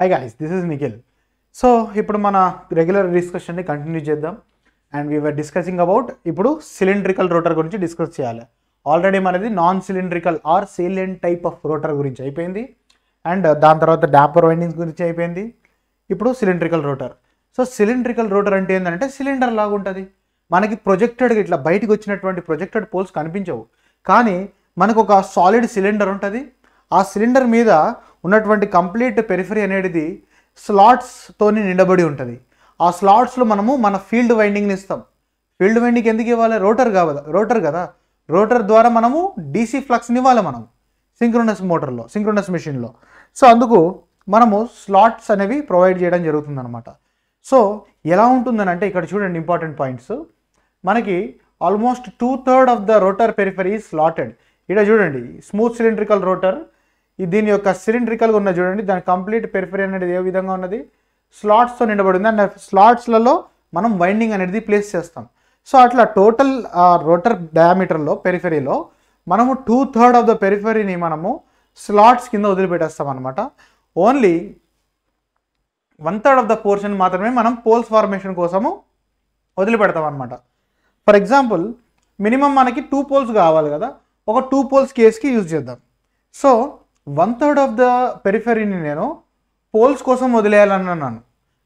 high guys this is Nikhil so ఇప్పుడు మన regular డిస్కషన్ని కంటిన్యూ చేద్దాం అండ్ వీఆర్ డిస్కసింగ్ అబౌట్ ఇప్పుడు సిలిండ్రికల్ రోటర్ గురించి డిస్కస్ చేయాలి ఆల్రెడీ మనది non cylindrical or salient type of rotor గురించి అయిపోయింది అండ్ దాని తర్వాత డాపర్ వైండింగ్స్ గురించి అయిపోయింది ఇప్పుడు cylindrical rotor so cylindrical rotor అంటే ఏంటంటే సిలిండర్ లాగా ఉంటుంది మనకి ప్రొజెక్టెడ్ ఇట్లా బయటకు వచ్చినటువంటి ప్రొజెక్టెడ్ పోల్స్ కనిపించవు కానీ మనకు ఒక సాలిడ్ సిలిండర్ ఉంటుంది ఆ సిలిండర్ మీద ఉన్నటువంటి కంప్లీట్ పెరిఫరీ అనేది స్లాట్స్తోని నిండబడి ఉంటుంది ఆ స్లాట్స్లో మనము మన ఫీల్డ్ వైండింగ్ని ఇస్తాం ఫీల్డ్ వైండింగ్ ఎందుకు ఇవ్వాలి రోటర్ కావాలి రోటర్ కదా రోటర్ ద్వారా మనము డీసీ ఫ్లక్స్ని ఇవ్వాలి మనం సింక్రోనస్ మోటార్లో సింక్రోనస్ మిషన్లో సో అందుకు మనము స్లాట్స్ అనేవి ప్రొవైడ్ చేయడం అనమాట సో ఎలా ఉంటుందని అంటే ఇక్కడ చూడండి ఇంపార్టెంట్ పాయింట్స్ మనకి almost two third of the rotor periphery slotted ఇక్కడ చూడండి స్మూత్ సిలిండ్రికల్ రోటర్ దీని యొక్క సిలిండ్రికల్గా ఉన్నది చూడండి దాని కంప్లీట్ పెరిఫరీ అనేది ఏ విధంగా ఉన్నది స్లాట్స్తో నిండబడింది అండ్ స్లాట్స్లలో మనం వైండింగ్ అనేది ప్లేస్ చేస్తాం సో అట్లా టోటల్ రోటర్ డయామీటర్లో పెరిఫరీలో మనము టూ థర్డ్ ఆఫ్ ద పెరిఫరీని మనము స్లాట్స్ కింద వదిలిపెట్టేస్తాం అనమాట only one third of the portion మాత్రమే మనం పోల్స్ ఫార్మేషన్ కోసము వదిలిపెడతాం అనమాట ఫర్ ఎగ్జాంపుల్ మినిమం మనకి టూ పోల్స్ కావాలి కదా ఒక టూ పోల్స్ కేస్కి యూజ్ చేద్దాం so one third of the పెరిఫెరీని నేను పోల్స్ కోసం వదిలేయాలని అన్నాను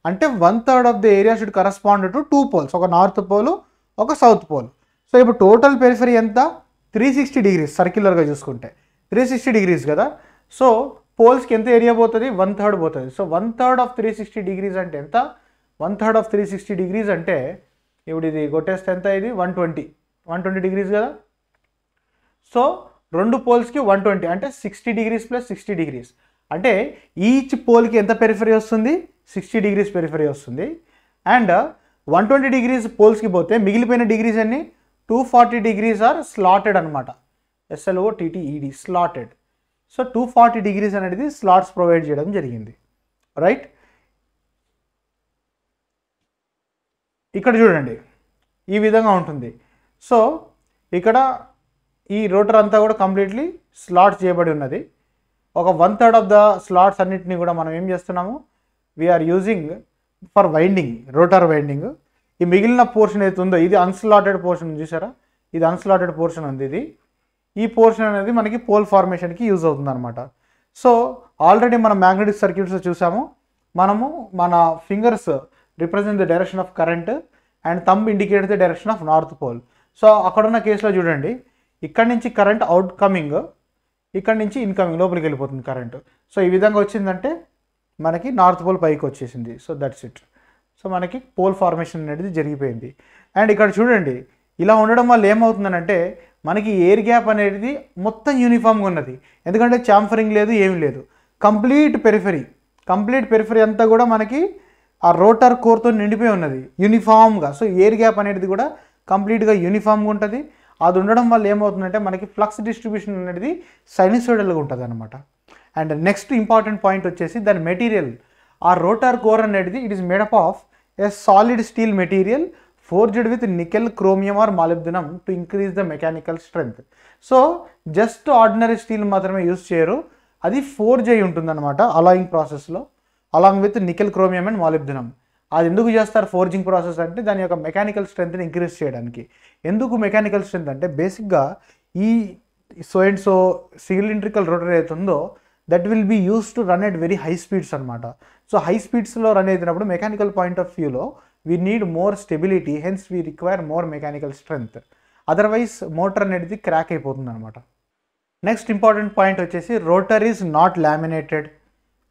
అంటే one third of the area should correspond to two poles ఒక నార్త్ పోల్ ఒక సౌత్ పోల్ సో ఇప్పుడు టోటల్ పెరిఫరీ ఎంత త్రీ సిక్స్టీ డిగ్రీస్ సర్క్యులర్గా చూసుకుంటే త్రీ సిక్స్టీ డిగ్రీస్ కదా సో పోల్స్కి ఎంత ఏరియా పోతుంది వన్ థర్డ్ పోతుంది so one third of three sixty degrees అంటే ఎంత one third of three sixty degrees అంటే ఇప్పుడు ఇది కొట్టేస్తే ఎంత ఇది one twenty one twenty degrees కదా సో రెండు పోల్స్కి వన్ ట్వంటీ అంటే sixty degrees plus sixty degrees అంటే ఈచ్ పోల్కి ఎంత పెరిఫరీ వస్తుంది సిక్స్టీ డిగ్రీస్ పెరిఫరీ వస్తుంది అండ్ వన్ ట్వంటీ డిగ్రీస్ పోల్స్కి పోతే మిగిలిపోయిన డిగ్రీస్ అన్ని two forty degrees are slotted అనమాట S L O T T E D slotted so two forty degrees అనేది స్లాట్స్ ప్రొవైడ్ చేయడం జరిగింది రైట్ ఇక్కడ చూడండి ఈ విధంగా ఉంటుంది సో ఇక్కడ ఈ రోటర్ అంతా కూడా కంప్లీట్లీ స్లాట్స్ చేయబడి ఉన్నది ఒక one third of the slots అన్నింటినీ కూడా మనం ఏం చేస్తున్నాము we are using for winding rotor winding ఈ మిగిలిన పోర్షన్ అయితే ఉందో ఇది అన్స్లాటెడ్ పోర్షన్ చూసారా ఇది అన్స్లాటెడ్ పోర్షన్ ఉంది ఇది ఈ పోర్షన్ అనేది మనకి పోల్ ఫార్మేషన్కి యూజ్ అవుతుంది అనమాట సో ఆల్రెడీ మనం మ్యాగ్నెటిక్ సర్క్యూట్స్ చూసాము మనము మన fingers represent the direction of current and thumb indicate the direction of north pole so అక్కడున్న కేసులో చూడండి ఇక్కడ నుంచి కరెంట్ అవుట్ కమింగ్ ఇక్కడ నుంచి ఇన్కమింగ్ లోపలికి వెళ్ళిపోతుంది కరెంట్ సో ఈ విధంగా వచ్చిందంటే మనకి నార్త్ పోల్ పైకి వచ్చేసింది సో దట్స్ ఇట్ సో మనకి పోల్ ఫార్మేషన్ అనేది జరిగిపోయింది అండ్ ఇక్కడ చూడండి ఇలా ఉండడం వల్ల ఏమవుతుందనంటే మనకి ఎయిర్ గ్యాప్ అనేది మొత్తం యూనిఫామ్గా ఉన్నది ఎందుకంటే చాంఫరింగ్ లేదు ఏమి లేదు కంప్లీట్ పెరిఫరీ కంప్లీట్ పెరిఫరీ అంతా కూడా మనకి ఆ రోటర్ కోర్తో నిండిపోయి ఉన్నది యూనిఫామ్గా సో ఎయిర్ గ్యాప్ అనేది కూడా కంప్లీట్గా యూనిఫామ్గా ఉంటుంది అది ఉండడం వల్ల ఏమవుతుందంటే మనకి ఫ్లక్స్ డిస్ట్రిబ్యూషన్ అనేది సైనిసోడల్గా ఉంటుంది అనమాట అండ్ నెక్స్ట్ ఇంపార్టెంట్ పాయింట్ వచ్చేసి దాని మెటీరియల్ ఆ రోటార్ కోర్ అనేది it is made up of a solid steel material forged with nickel chromium or molybdenum to increase the mechanical strength so just ordinary steel మాత్రమే use చేయరు అది forge అయి అనమాట alloying ప్రాసెస్లో along with nickel chromium and molybdenum అది ఎందుకు చేస్తారు forging process అంటే దాని యొక్క మెకానికల్ స్ట్రెంత్ని ఇంక్రీజ్ చేయడానికి ఎందుకు మెకానికల్ స్ట్రెంత్ అంటే బేసిక్గా ఈ so and so cylindrical rotor అవుతుందో that will be use to run at very high speeds అనమాట సో హై స్పీడ్స్లో రన్ అవుతున్నప్పుడు మెకానికల్ పాయింట్ ఆఫ్ వ్యూలో we need more stability hence we require more mechanical strength otherwise motor అనేది crack అయిపోతుంది అనమాట next important point వచ్చేసి rotor is not laminated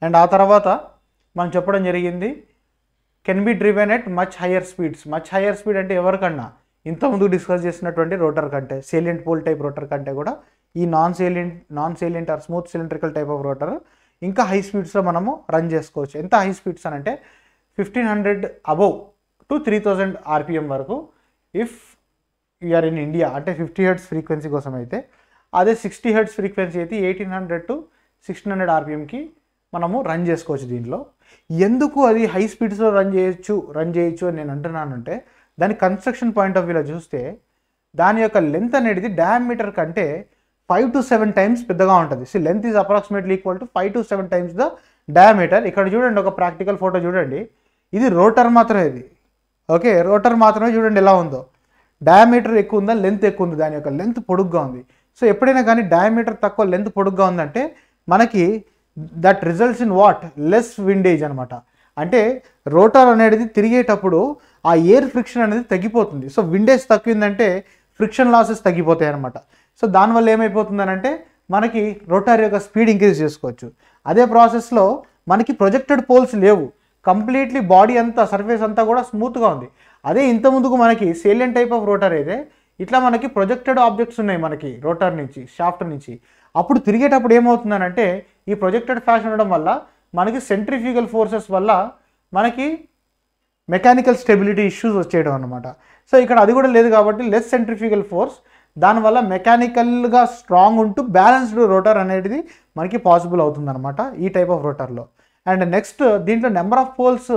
and ఆ తర్వాత మనం చెప్పడం జరిగింది can be driven at much higher speeds much higher speed అంటే ఎవరికన్నా ఇంతకుముందు డిస్కస్ చేసినటువంటి రోటర్ కంటే సేలియంట్ పోల్ టైప్ రోటర్ కంటే కూడా ఈ non salient non salient or smooth cylindrical type of rotor ఇంకా హై స్పీడ్స్లో మనము రన్ చేసుకోవచ్చు ఎంత హై స్పీడ్స్ అని అంటే fifteen hundred above to three thousand RPM వరకు ఇఫ్ యూఆర్ ఇన్ ఇండియా అంటే ఫిఫ్టీ హెడ్స్ ఫ్రీక్వెన్సీ కోసం అయితే అదే సిక్స్టీ హెడ్స్ ఫ్రీక్వెన్సీ అయితే eighteen hundred to sixteen hundred ఆర్పిఎంకి మనము రన్ చేసుకోవచ్చు దీంట్లో ఎందుకు అది హై స్పీడ్స్లో రన్ చేయొచ్చు రన్ చేయొచ్చు అని నేను అంటున్నానంటే దాని కన్స్ట్రక్షన్ పాయింట్ ఆఫ్ వ్యూలో చూస్తే దాని యొక్క లెంత్ అనేది డయామీటర్ కంటే ఫైవ్ టు సెవెన్ టైమ్స్ పెద్దగా ఉంటుంది so length is approximately equal to five to seven times the diameter ఇక్కడ చూడండి ఒక ప్రాక్టికల్ ఫోటో చూడండి ఇది రోటర్ మాత్రమే ఇది ఓకే రోటర్ మాత్రమే చూడండి ఎలా ఉందో డయామీటర్ ఎక్కువ ఉందా లెంత్ ఎక్కువ ఉంది దాని యొక్క లెంత్ పొడుగ్గా ఉంది సో ఎప్పుడైనా కానీ డయామీటర్ తక్కువ లెంత్ పొడుగ్గా ఉందంటే మనకి that results in what less windage అనమాట అంటే రోటార్ అనేది తిరిగేటప్పుడు ఆ ఎయిర్ ఫ్రిక్షన్ అనేది తగ్గిపోతుంది సో విండేజ్ తగ్గిందంటే ఫ్రిక్షన్ లాసెస్ తగ్గిపోతాయి అనమాట సో దానివల్ల ఏమైపోతుందనంటే మనకి రోటార్ యొక్క స్పీడ్ ఇంక్రీజ్ చేసుకోవచ్చు అదే ప్రాసెస్లో మనకి ప్రొజెక్టెడ్ పోల్స్ లేవు కంప్లీట్లీ బాడీ అంతా సర్ఫేస్ అంతా కూడా స్మూత్గా ఉంది అదే ఇంత ముందుకు మనకి సేలియన్ టైప్ ఆఫ్ రోటార్ అయితే ఇట్లా మనకి ప్రొజెక్టెడ్ ఆబ్జెక్ట్స్ ఉన్నాయి మనకి రోటార్ నుంచి షాఫ్ట్ నుంచి అప్పుడు తిరిగేటప్పుడు ఏమవుతుందనంటే ఈ ప్రొజెక్టెడ్ ఫ్యాషన్ ఉండడం వల్ల మనకి సెంట్రిఫ్యూగల్ ఫోర్సెస్ వల్ల మనకి మెకానికల్ స్టెబిలిటీ ఇష్యూస్ వచ్చేయడం అనమాట సో ఇక్కడ అది కూడా లేదు కాబట్టి లెస్ సెంట్రిఫ్యూగల్ ఫోర్స్ దానివల్ల మెకానికల్గా స్ట్రాంగ్ ఉంటూ బ్యాలెన్స్డ్ రోటర్ అనేది మనకి పాసిబుల్ అవుతుందన్నమాట ఈ టైప్ ఆఫ్ రోటర్లో అండ్ నెక్స్ట్ దీంట్లో నెంబర్ ఆఫ్ పోల్స్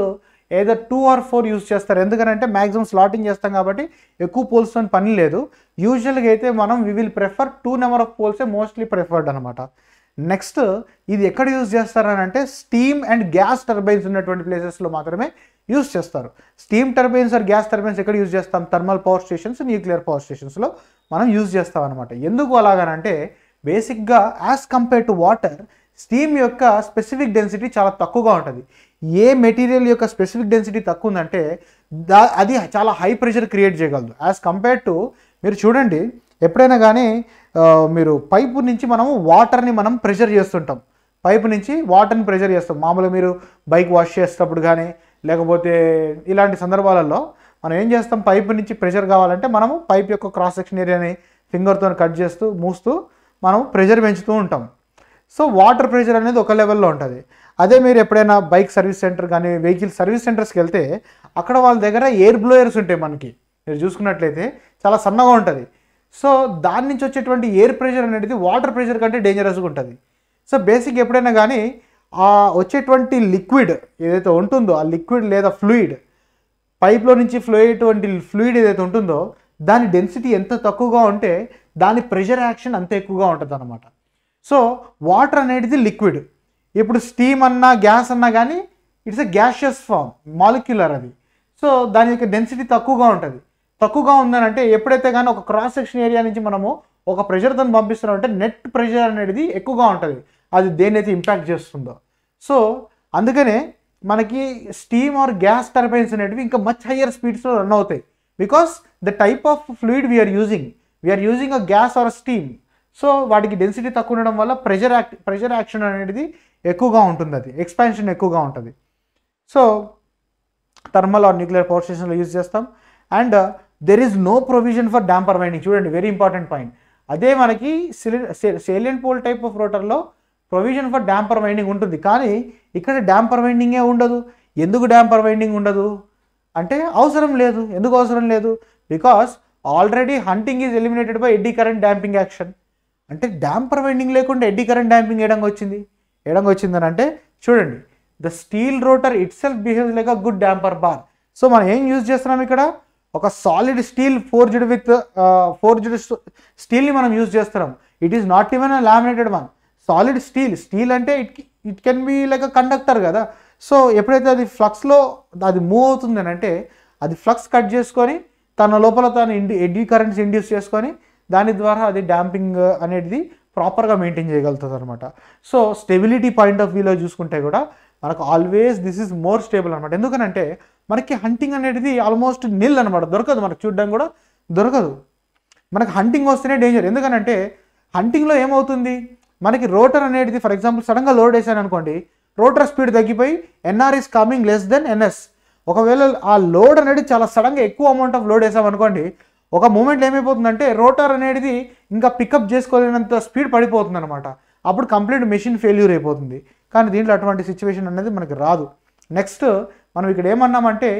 ఏదో టూ ఆర్ ఫోర్ యూజ్ చేస్తారు ఎందుకంటే మ్యాక్సిమం స్లాటింగ్ చేస్తాం కాబట్టి ఎక్కువ అని పని లేదు యూజువల్గా అయితే మనం we will prefer two number of పోల్సే మోస్ట్లీ ప్రిఫర్డ్ అనమాట నెక్స్ట్ ఇది ఎక్కడ యూజ్ చేస్తారని అంటే స్టీమ్ అండ్ గ్యాస్ టర్బైన్స్ ఉన్నటువంటి ప్లేసెస్లో మాత్రమే యూజ్ చేస్తారు steam turbines or gas turbines ఎక్కడ యూజ్ చేస్తాం thermal power stations nuclear power స్టేషన్స్లో మనం యూజ్ చేస్తాం అనమాట ఎందుకు అలాగనంటే బేసిక్గా as compare to water steam యొక్క స్పెసిఫిక్ డెన్సిటీ చాలా తక్కువగా ఉంటుంది ఏ మెటీరియల్ యొక్క స్పెసిఫిక్ డెన్సిటీ తక్కువ ఉందంటే దా అది చాలా హై ప్రెషర్ క్రియేట్ చేయగలదు యాజ్ కంపేర్ టు మీరు చూడండి ఎప్పుడైనా కానీ మీరు పైపు నుంచి మనము వాటర్ని మనం ప్రెషర్ చేస్తుంటాం పైపు నుంచి వాటర్ని ప్రెషర్ చేస్తాం మామూలుగా మీరు బైక్ వాష్ చేసేటప్పుడు కానీ లేకపోతే ఇలాంటి సందర్భాలలో మనం ఏం చేస్తాం పైపు నుంచి ప్రెషర్ కావాలంటే మనము పైప్ యొక్క క్రాస్ సెక్షన్ ఏరియాని ఫింగర్తో కట్ చేస్తూ మూస్తూ మనం ప్రెషర్ పెంచుతూ ఉంటాం సో వాటర్ ప్రెషర్ అనేది ఒక లెవెల్లో ఉంటుంది అదే మీరు ఎప్పుడైనా బైక్ సర్వీస్ సెంటర్ కానీ వెహికల్ సర్వీస్ సెంటర్స్కి వెళ్తే అక్కడ వాళ్ళ దగ్గర ఎయిర్ బ్లోయర్స్ ఉంటాయి మనకి మీరు చూసుకున్నట్లయితే చాలా సన్నగా ఉంటుంది సో దాని నుంచి వచ్చేటువంటి ఎయిర్ ప్రెషర్ అనేది వాటర్ ప్రెషర్ కంటే డేంజరస్గా ఉంటుంది సో బేసిక్ ఎప్పుడైనా కానీ ఆ వచ్చేటువంటి లిక్విడ్ ఏదైతే ఉంటుందో ఆ లిక్విడ్ లేదా ఫ్లూయిడ్ పైప్లో నుంచి ఫ్లూయిడ్ వంటి ఫ్లూయిడ్ ఏదైతే ఉంటుందో దాని డెన్సిటీ ఎంత తక్కువగా ఉంటే దాని ప్రెషర్ యాక్షన్ అంత ఎక్కువగా ఉంటుంది అనమాట సో వాటర్ అనేది లిక్విడ్ ఇప్పుడు స్టీమ్ అన్నా గ్యాస్ అన్నా కానీ it's a gaseous form molecular అది సో దాని యొక్క డెన్సిటీ తక్కువగా ఉంటుంది తక్కువగా ఉందని అంటే ఎప్పుడైతే కానీ ఒక క్రాస్ సెక్షన్ ఏరియా నుంచి మనము ఒక ప్రెషర్ దాన్ని పంపిస్తున్నాం అంటే నెట్ ప్రెషర్ అనేది ఎక్కువగా ఉంటుంది అది దేనైతే ఇంపాక్ట్ చేస్తుందో సో అందుకనే మనకి స్టీమ్ ఆర్ గ్యాస్ టర్బైన్స్ అనేటివి ఇంకా మచ్ హయ్యర్ స్పీడ్స్లో రన్ అవుతాయి because the type of fluid we are using we are using a gas or steam so వాటికి డెన్సిటీ తక్కువ ఉండడం వల్ల ప్రెషర్ యాక్ ప్రెషర్ యాక్షన్ అనేది ఎక్కువగా ఉంటుంది అది ఎక్స్పాన్షన్ ఎక్కువగా ఉంటుంది so thermal or nuclear power స్టేషన్లో యూజ్ చేస్తాం and there is no provision for damper winding చూడండి వెరీ ఇంపార్టెంట్ పాయింట్ అదే మనకి సేలియన్ పోల్ టైప్ ఆఫ్ రోటర్లో ప్రొవిజన్ ఫర్ డాంపర్ వైండింగ్ ఉంటుంది కానీ ఇక్కడ డాంపర్ వైండింగే ఉండదు ఎందుకు డాంపర్ వైండింగ్ ఉండదు అంటే అవసరం లేదు ఎందుకు అవసరం లేదు because already hunting is eliminated by eddy current damping action అంటే డాంపర్ వైండింగ్ లేకుండా ఎడ్డీ కరెంట్ డ్యాంపింగ్ వేయడానికి వచ్చింది వేయడంగా వచ్చిందని అంటే చూడండి the steel rotor itself behave like a good damper bar so మనం ఏం యూజ్ చేస్తున్నాం ఇక్కడ ఒక solid steel forged with forged స్టీల్ని మనం యూజ్ చేస్తున్నాం it is not even laminated one solid steel steel అంటే it it can be like a conductor కదా సో ఎప్పుడైతే అది ఫ్లక్స్లో అది మూవ్ అవుతుంది అని అంటే అది ఫ్లక్స్ కట్ చేసుకొని తన లోపల తాను ఇండి ఎడ్డీ కరెంట్స్ ఇండ్యూస్ చేసుకొని దాని ద్వారా అది డ్యాంపింగ్ అనేది ప్రాపర్గా మెయింటైన్ చేయగలుగుతుంది అనమాట సో స్టెబిలిటీ పాయింట్ ఆఫ్ వ్యూలో చూసుకుంటే కూడా మనకు always this is more stable అనమాట ఎందుకనంటే మనకి హంటింగ్ అనేది ఆల్మోస్ట్ నిల్ అనమాట దొరకదు మనకు చూడడం కూడా దొరకదు మనకు హంటింగ్ వస్తేనే డేంజర్ ఎందుకనంటే హంటింగ్లో ఏమవుతుంది మనకి రోటర్ అనేది ఫర్ ఎగ్జాంపుల్ సడన్గా లోడ్ వేసాను అనుకోండి రోటర్ స్పీడ్ తగ్గిపోయి NR is coming less than NS ఒకవేళ ఆ లోడ్ అనేది చాలా సడన్గా ఎక్కువ అమౌంట్ ఆఫ్ లోడ్ వేసాం అనుకోండి ఒక మూమెంట్లో ఏమైపోతుందంటే రోటర్ అనేది ఇంకా పికప్ చేసుకోలేనంత స్పీడ్ పడిపోతుంది అనమాట అప్పుడు కంప్లీట్ మెషిన్ ఫెయిల్యూర్ అయిపోతుంది కానీ దీంట్లో అటువంటి సిచ్యువేషన్ అనేది మనకి రాదు నెక్స్ట్ మనం ఇక్కడ ఏమన్నామంటే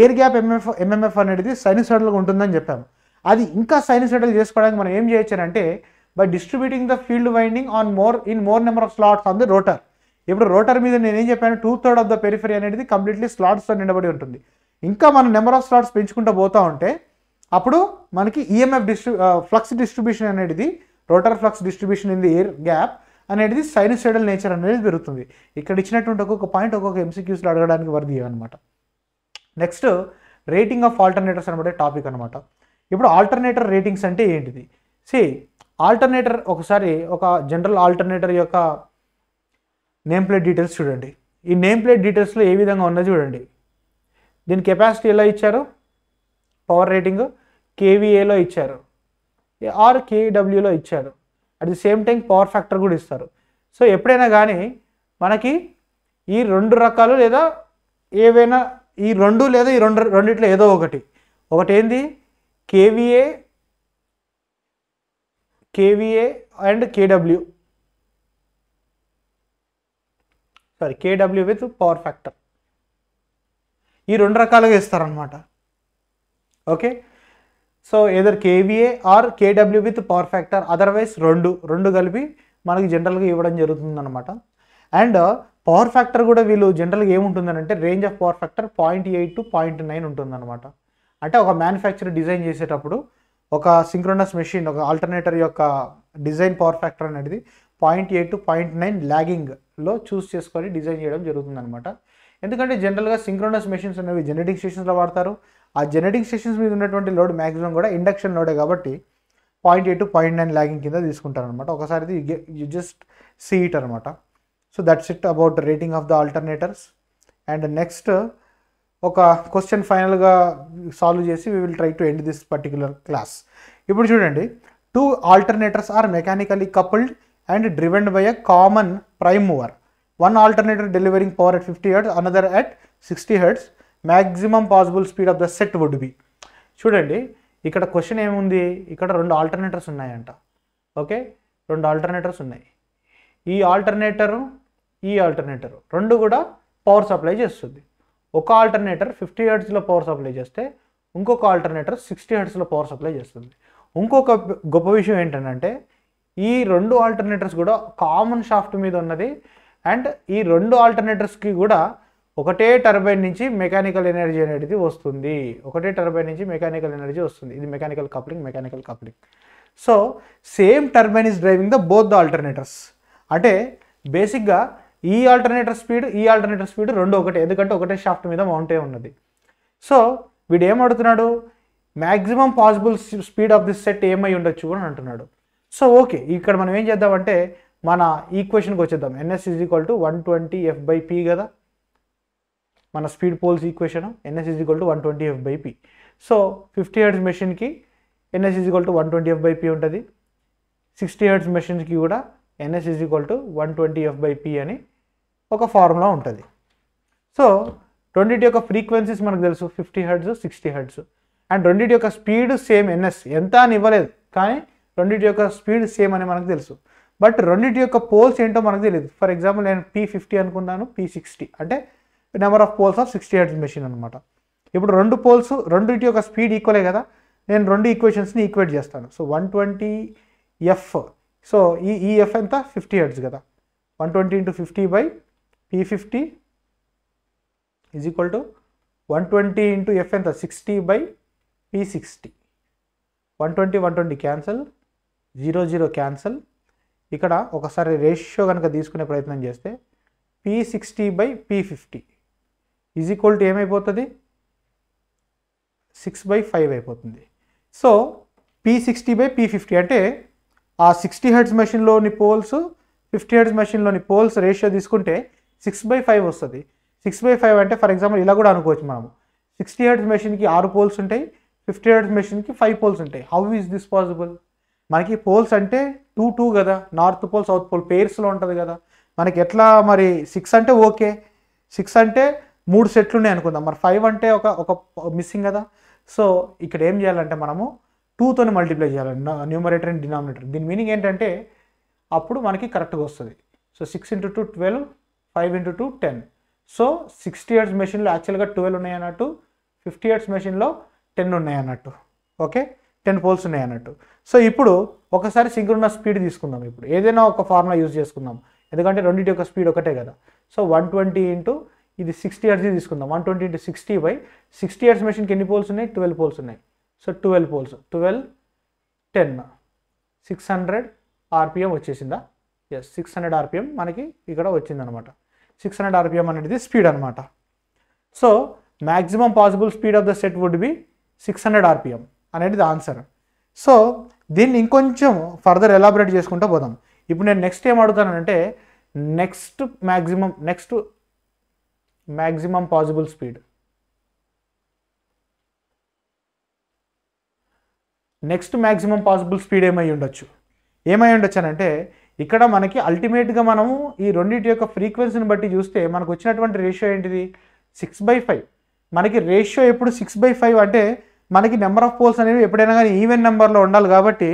ఎయిర్ గ్యాప్ ఎంఎఫ్ ఎంఎంఎఫ్ అనేది సైనిసైడల్గా ఉంటుందని చెప్పాము అది ఇంకా సైనిసైడల్ చేసుకోవడానికి మనం ఏం చేయొచ్చానంటే by distributing the field winding on more in more number of slots on the rotor ఇప్పుడు రోటర్ మీద నేను ఏం చెప్పాను two third of the periphery అనేది కంప్లీట్లీ స్లాట్స్తో నిండబడి ఉంటుంది ఇంకా మనం నెంబర్ ఆఫ్ స్లాట్స్ పెంచుకుంటూ పోతూ ఉంటే అప్పుడు మనకి ఈఎంఎఫ్ డిస్ట్రి ఫ్లక్స్ డిస్ట్రిబ్యూషన్ అనేది rotor flux distribution in the air gap అనేది సైనిసైడల్ నేచర్ అనేది పెరుగుతుంది ఇక్కడ ఇచ్చినటువంటి ఒక్కొక్క పాయింట్ ఒక్కొక్క ఎంసీక్యూస్లో అడగడానికి వర్ది అనమాట నెక్స్ట్ రేటింగ్ ఆఫ్ ఆల్టర్నేటర్స్ అనమాట టాపిక్ అనమాట ఇప్పుడు ఆల్టర్నేటర్ రేటింగ్స్ అంటే ఏంటిది సి ఆల్టర్నేటర్ ఒకసారి ఒక జనరల్ ఆల్టర్నేటర్ యొక్క నేమ్ ప్లేట్ డీటెయిల్స్ చూడండి ఈ నేమ్ ప్లేట్ డీటెయిల్స్లో ఏ విధంగా ఉన్నది చూడండి దీని కెపాసిటీ ఎలా ఇచ్చారు పవర్ రేటింగ్ కేవీఏలో ఇచ్చారు ఆర్ కేడబ్ల్యూలో ఇచ్చారు at the same time power factor కూడా ఇస్తారు సో ఎప్పుడైనా కానీ మనకి ఈ రెండు రకాలు లేదా ఏవైనా ఈ రెండు లేదా ఈ రెండు రెండిట్లో ఏదో ఒకటి ఒకటి ఏంది KVA KVA and KW sorry KW with power factor ఈ రెండు రకాలుగా ఇస్తారనమాట okay so either KVA or KW with power factor otherwise రెండు రెండు కలిపి మనకి జనరల్గా ఇవ్వడం జరుగుతుంది అనమాట అండ్ పవర్ uh, ఫ్యాక్టర్ కూడా వీళ్ళు జనరల్గా ఏముంటుందని అంటే range of power factor point eight to point nine ఉంటుందన్నమాట అంటే ఒక మ్యానుఫ్యాక్చర్ డిజైన్ చేసేటప్పుడు ఒక సింక్రోనస్ మెషిన్ ఒక ఆల్టర్నేటర్ యొక్క డిజైన్ పవర్ ఫ్యాక్టర్ అనేది point eight to point nine ల్యాగింగ్లో చూస్ చేసుకొని డిజైన్ చేయడం అనమాట ఎందుకంటే జనరల్గా సింక్రోనస్ మెషిన్స్ అనేవి జెనెటిక్ స్టేషన్స్లో వాడతారు ఆ జెనెటిక్ స్టేషన్స్ మీద ఉన్నటువంటి లోడ్ మ్యాక్సిమం కూడా ఇండక్షన్ లోడే కాబట్టి point eight point nine lagging కింద తీసుకుంటారు అనమాట ఒకసారి యూ జస్ట్ సీ ఇట్ అనమాట so that's it about rating of the alternators and next ఒక క్వశ్చన్ ఫైనల్గా సాల్వ్ చేసి we will try to end this particular class ఇప్పుడు చూడండి two alternators are mechanically coupled and driven by a common prime mover one alternator delivering power at fifty hertz another at sixty hertz maximum possible speed of the set would be చూడండి ఇక్కడ question ఏముంది ఇక్కడ రెండు alternators ఉన్నాయంట okay రెండు alternators ఉన్నాయి ఈ ఆల్టర్నేటరు ఈ ఆల్టర్నేటరు రెండు కూడా పవర్ సప్లై చేస్తుంది ఒక ఆల్టర్నేటర్ ఫిఫ్టీ హెడ్స్లో పవర్ సప్లై చేస్తే ఇంకొక ఆల్టర్నేటర్ సిక్స్టీ హెడ్స్లో పవర్ సప్లై చేస్తుంది ఇంకొక గొప్ప విషయం ఏంటంటే ఈ రెండు ఆల్టర్నేటర్స్ కూడా కామన్ షాఫ్ట్ మీద ఉన్నది అండ్ ఈ రెండు ఆల్టర్నేటర్స్కి కూడా ఒకటే టర్బైన్ నుంచి మెకానికల్ ఎనర్జీ అనేది వస్తుంది ఒకటే టర్బైన్ నుంచి మెకానికల్ ఎనర్జీ వస్తుంది ఇది mechanical coupling mechanical coupling so same turbine is driving the both the alternators అంటే బేసిక్గా ఈ ఆల్టర్నేటర్ స్పీడ్ ఈ ఆల్టర్నేటర్ స్పీడ్ రెండు ఒకటే ఎందుకంటే ఒకటే షాఫ్ట్ మీద మౌంటే ఉన్నది సో వీడు ఏమడుతున్నాడు maximum possible speed of this set ఏమై ఉండొచ్చు అని అంటున్నాడు సో ఓకే ఇక్కడ మనం ఏం చేద్దామంటే మన ఈక్వేషన్కి వచ్చేద్దాం NS is equal to one twenty F by P కదా మన speed poles equation NS is equal to one twenty F by P so fifty hertz మెషిన్కి NS is equal to one twenty F by P ఉంటుంది sixty hertz మెషిన్స్కి కూడా NS is equal to one twenty F by P అని ఒక formula ఉంటుంది so రెండింటి యొక్క frequencies మనకు తెలుసు fifty hertz sixty hertz and రెండింటి యొక్క స్పీడ్ సేమ్ ఎన్ఎస్ ఎంత అని ఇవ్వలేదు కానీ రెండింటి యొక్క స్పీడ్ సేమ్ అని మనకు తెలుసు బట్ రెండింటి యొక్క పోల్స్ ఏంటో మనకు తెలియదు ఫర్ ఎగ్జాంపుల్ నేను పీ ఫిఫ్టీ అనుకున్నాను పీ సిక్స్టీ అంటే number of poles of sixty hertz machine అనమాట ఇప్పుడు రెండు పోల్స్ ఇంటి యొక్క స్పీడ్ ఈక్వలే కదా నేను రెండు ఈక్వేషన్స్ని ఈక్వేట్ చేస్తాను so one twenty F so ఈ ఈ ఎఫ్ ఎంత ఫిఫ్టీ హెడ్స్ కదా one twenty into fifty by P fifty is equal to one twenty into F ఎంత sixty by P sixty one twenty one twenty cancel zero zero cancel ఇక్కడ ఒకసారి ratio కనుక తీసుకునే ప్రయత్నం చేస్తే P sixty by P fifty is equal to ఏమైపోతుంది six by five అయిపోతుంది so P sixty by P fifty అంటే ఆ సిక్స్టీ హెడ్స్ మెషిన్లోని పోల్స్ ఫిఫ్టీ హెడ్స్ మెషిన్లోని పోల్స్ రేషియో తీసుకుంటే సిక్స్ బై ఫైవ్ వస్తుంది సిక్స్ బై ఫైవ్ అంటే ఫర్ ఎగ్జాంపుల్ ఇలా కూడా అనుకోవచ్చు మనము సిక్స్టీ హెడ్స్ మెషిన్కి ఆరు పోల్స్ ఉంటాయి ఫిఫ్టీ హెడ్స్ మెషిన్కి ఫైవ్ పోల్స్ ఉంటాయి హౌ ఈజ్ దిస్ పాసిబుల్ మనకి పోల్స్ అంటే టూ టూ కదా నార్త్ పోల్ సౌత్ పోల్ పేర్స్లో ఉంటుంది కదా మనకి ఎట్లా మరి సిక్స్ అంటే ఓకే సిక్స్ అంటే మూడు సెట్లు ఉన్నాయి అనుకుందాం మరి ఫైవ్ అంటే ఒక ఒక మిస్సింగ్ కదా సో ఇక్కడ ఏం చేయాలంటే మనము టూతోని మల్టిప్లై చేయాలి న్యూమరేటర్ అండ్ డినామినేటర్ దీని మీనింగ్ ఏంటంటే అప్పుడు మనకి కరెక్ట్గా వస్తుంది so six into two twelve five into two ten so sixty hertz మెషిన్లో యాక్చువల్గా ట్వెల్వ్ ఉన్నాయి అన్నట్టు ఫిఫ్టీ ఇయర్స్ మెషిన్లో టెన్ ఉన్నాయి అన్నట్టు ఓకే టెన్ పోల్స్ ఉన్నాయి అన్నట్టు సో ఇప్పుడు ఒకసారి సింక్రోనస్ స్పీడ్ తీసుకుందాం ఇప్పుడు ఏదైనా ఒక ఫార్ములా యూజ్ చేసుకుందాం ఎందుకంటే రెండింటి యొక్క స్పీడ్ ఒకటే కదా సో వన్ ట్వంటీ ఇంటూ ఇది సిక్స్టీ హెర్జ్ తీసుకుందాం one twenty into sixty by sixty hertz మెషిన్కి ఎన్ని పోల్స్ ఉన్నాయి ట్వెల్వ్ పోల్స్ ఉన్నాయి so twelve poles twelve ten six hundred RPM వచ్చేసిందా ఎస్ సిక్స్ హండ్రెడ్ ఆర్పిఎం మనకి ఇక్కడ వచ్చిందనమాట సిక్స్ హండ్రెడ్ ఆర్పిఎం అనేది స్పీడ్ అనమాట so maximum possible speed of the set would be six hundred RPM అనేది answer so దీన్ని ఇంకొంచెం ఫర్దర్ ఎలాబరేట్ చేసుకుంటూ పోదాం ఇప్పుడు నేను నెక్స్ట్ ఏం అడుగుతానంటే next maximum next maximum possible speed next maximum possible speed ఏమై ఉండొచ్చు ఏమై ఉండొచ్చు అని అంటే ఇక్కడ మనకి అల్టిమేట్గా మనము ఈ రెండింటి యొక్క ఫ్రీక్వెన్సీని బట్టి చూస్తే మనకు వచ్చినటువంటి రేషియో ఏంటిది సిక్స్ బై ఫైవ్ మనకి రేషియో ఎప్పుడు సిక్స్ బై ఫైవ్ అంటే మనకి నెంబర్ ఆఫ్ పోల్స్ అనేవి ఎప్పుడైనా కానీ ఈవెన్ నెంబర్లో ఉండాలి కాబట్టి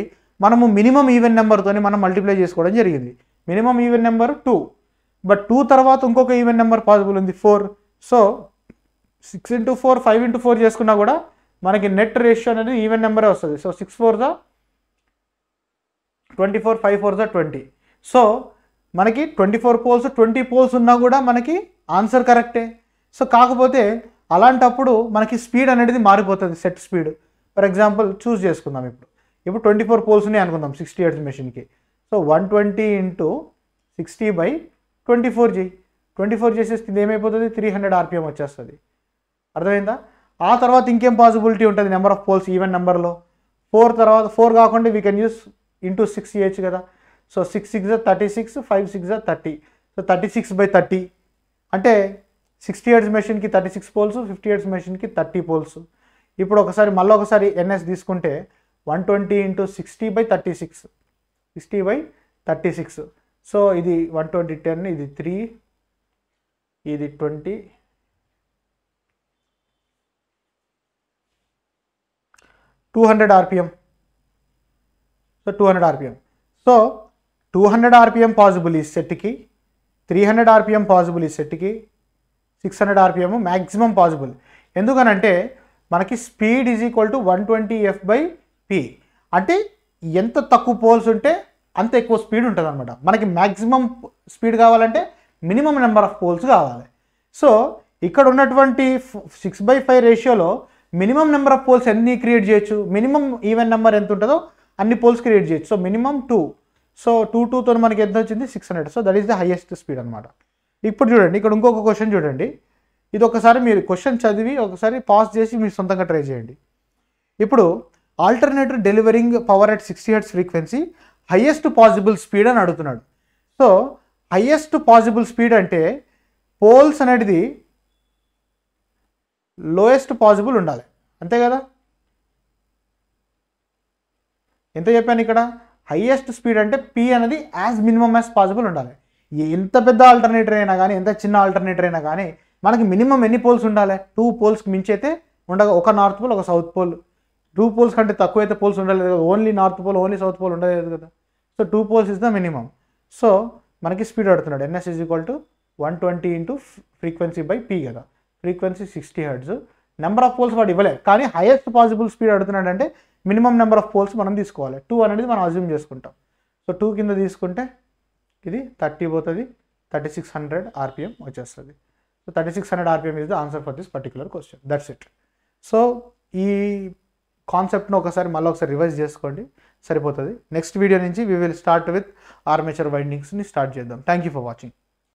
మనము మినిమం ఈవెన్ నెంబర్తో మనం మల్టిప్లై చేసుకోవడం జరిగింది minimum even number two but two తర్వాత ఇంకొక ఈవెన్ నెంబర్ పాసిబుల్ ఉంది four so six into four five into four చేసుకున్నా కూడా మనకి నెట్ రేషియో అనేది ఈవెన్ నెంబరే వస్తుంది so six four the twenty four five four the twenty so మనకి twenty four poles twenty poles ఉన్నా కూడా మనకి ఆన్సర్ కరెక్టే సో కాకపోతే అలాంటప్పుడు మనకి స్పీడ్ అనేది మారిపోతుంది set speed for example choose చేసుకుందాం ఇప్పుడు ఇప్పుడు ట్వంటీ ఫోర్ పోల్స్ ఉన్నాయి అనుకుందాం సిక్స్టీ ఎయిట్స్ మెషిన్కి so one twenty into sixty by twenty four చేయి ట్వంటీ ఫోర్ చేసేసి ఇది ఏమైపోతుంది త్రీ హండ్రెడ్ ఆర్పిఎం వచ్చేస్తుంది అర్థమైందా ఆ తర్వాత ఇంకేం పాసిబిలిటీ ఉంటుంది నెంబర్ ఆఫ్ పోల్స్ ఈవెన్ నెంబర్లో ఫోర్ తర్వాత ఫోర్ కాకుండా we can use into six చేయొచ్చు కదా so six six thirty six five six thirty so thirty six by thirty అంటే సిక్స్టీ ఎయిట్స్ మెషిన్కి thirty six poles fifty hertz మెషిన్కి thirty poles ఇప్పుడు ఒకసారి మళ్ళీ ఒకసారి ఎన్ఎస్ తీసుకుంటే one twenty into sixty by thirty six sixty by thirty six so ఇది one twenty ten ఇది త్రీ ఇది twenty two hundred RPM so two hundred RPM so two hundred RPM possible ఈ సెట్కి త్రీ హండ్రెడ్ ఆర్పిఎం పాసిబుల్ ఈ సెట్కి six hundred RPM maximum possible ఎందుకనంటే మనకి speed is equal to one twenty F by P అంటే ఎంత తక్కువ poles ఉంటే అంత ఎక్కువ స్పీడ్ ఉంటుంది అనమాట మనకి మ్యాక్సిమం స్పీడ్ కావాలంటే మినిమం నెంబర్ ఆఫ్ పోల్స్ కావాలి సో ఇక్కడ ఉన్నటువంటి సిక్స్ బై ఫైవ్ రేషియోలో మినిమం నెంబర్ ఆఫ్ పోల్స్ ఎన్ని క్రియేట్ చేయొచ్చు మినిమం ఈవెన్ నెంబర్ ఎంత ఉంటుందో అన్ని పోల్స్ క్రియేట్ చేయొచ్చు so minimum two so two టూతో మనకి ఎంత వచ్చింది six hundred so that is the highest speed అనమాట ఇప్పుడు చూడండి ఇక్కడ ఇంకొక క్వశ్చన్ చూడండి ఇది ఒకసారి మీరు క్వశ్చన్ చదివి ఒకసారి పాస్ చేసి మీరు సొంతంగా ట్రై చేయండి ఇప్పుడు alternative delivering power at sixty hertz frequency highest possible speed అని అడుగుతున్నాడు సో హయ్యెస్ట్ పాసిబుల్ స్పీడ్ అంటే పోల్స్ అనేది లోయెస్ట్ పాసిబుల్ ఉండాలి అంతే కదా ఎంత చెప్పాను ఇక్కడ హయ్యెస్ట్ స్పీడ్ అంటే పి అనేది యాజ్ మినిమమ్ యాజ్ పాసిబుల్ ఉండాలి ఎంత పెద్ద ఆల్టర్నేటర్ అయినా కానీ ఎంత చిన్న ఆల్టర్నేటర్ అయినా కానీ మనకి మినిమం ఎన్ని పోల్స్ ఉండాలి టూ పోల్స్కి మించి అయితే ఉండగా ఒక నార్త్ పోల్ ఒక సౌత్ పోల్ టూ పోల్స్ కంటే తక్కువ అయితే పోల్స్ ఉండలేదు కదా only north pole only south pole ఉండలేదు కదా so two poles is the minimum so మనకి స్పీడ్ పడుతున్నాడు NS is equal to one twenty into frequency by P కదా frequency sixty hertz number of poles వాడు ఇవ్వలేదు కానీ హైయెస్ట్ పాసిబుల్ స్పీడ్ అడుగుతున్నాడు అంటే మినిమం నెంబర్ ఆఫ్ పోల్స్ మనం తీసుకోవాలి టూ అనేది మనం అజ్యూమ్ చేసుకుంటాం సో టూ కింద తీసుకుంటే ఇది థర్టీ పోతుంది థర్టీ సిక్స్ హండ్రెడ్ ఆర్పిఎం వచ్చేస్తుంది so thirty six hundred RPM is the answer for this particular question that's it so ఈ కాన్సెప్ట్ను ఒకసారి మళ్ళీ ఒకసారి రివైజ్ చేసుకోండి సరిపోతుంది నెక్స్ట్ వీడియో నుంచి we will start with armature వైండింగ్స్ని స్టార్ట్ చేద్దాం థ్యాంక్ యూ ఫర్ వాచింగ్